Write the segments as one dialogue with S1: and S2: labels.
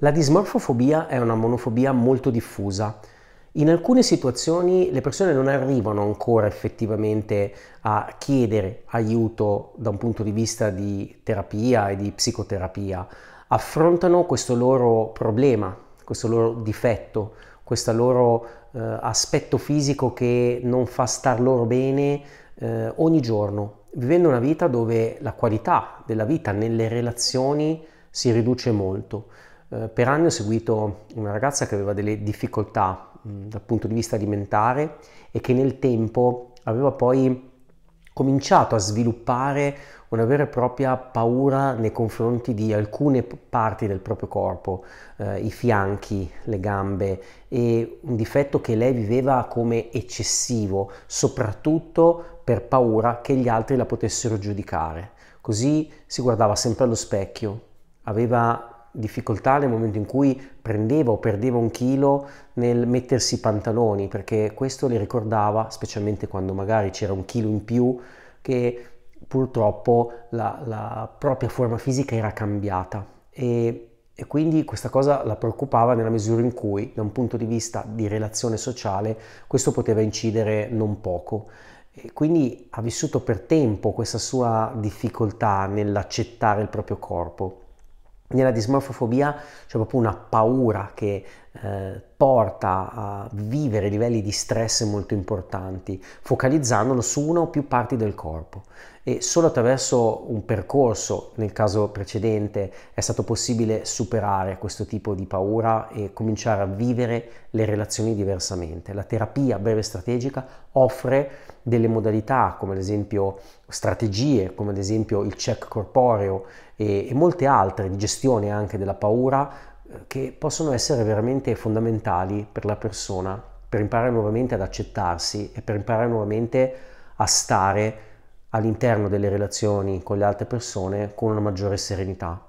S1: La dismorfofobia è una monofobia molto diffusa. In alcune situazioni le persone non arrivano ancora effettivamente a chiedere aiuto da un punto di vista di terapia e di psicoterapia, affrontano questo loro problema, questo loro difetto, questo loro eh, aspetto fisico che non fa star loro bene eh, ogni giorno, vivendo una vita dove la qualità della vita nelle relazioni si riduce molto. Eh, per anni ho seguito una ragazza che aveva delle difficoltà mh, dal punto di vista alimentare e che nel tempo aveva poi cominciato a sviluppare una vera e propria paura nei confronti di alcune parti del proprio corpo, eh, i fianchi, le gambe e un difetto che lei viveva come eccessivo, soprattutto per paura che gli altri la potessero giudicare. Così si guardava sempre allo specchio, aveva difficoltà nel momento in cui prendeva o perdeva un chilo nel mettersi i pantaloni, perché questo le ricordava, specialmente quando magari c'era un chilo in più, che purtroppo la, la propria forma fisica era cambiata. E, e quindi questa cosa la preoccupava nella misura in cui, da un punto di vista di relazione sociale, questo poteva incidere non poco. E quindi ha vissuto per tempo questa sua difficoltà nell'accettare il proprio corpo. Nella dismorfofobia c'è proprio una paura che eh, porta a vivere livelli di stress molto importanti, focalizzandolo su una o più parti del corpo. E solo attraverso un percorso, nel caso precedente, è stato possibile superare questo tipo di paura e cominciare a vivere le relazioni diversamente. La terapia breve strategica offre delle modalità, come ad esempio strategie, come ad esempio il check corporeo e, e molte altre di gestione anche della paura che possono essere veramente fondamentali per la persona, per imparare nuovamente ad accettarsi e per imparare nuovamente a stare all'interno delle relazioni con le altre persone con una maggiore serenità.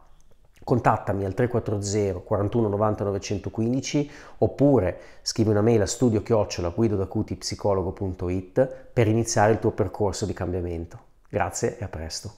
S1: Contattami al 340 41 90 915 oppure scrivi una mail a studio chiocciola guidodacutipsicologo.it per iniziare il tuo percorso di cambiamento. Grazie e a presto.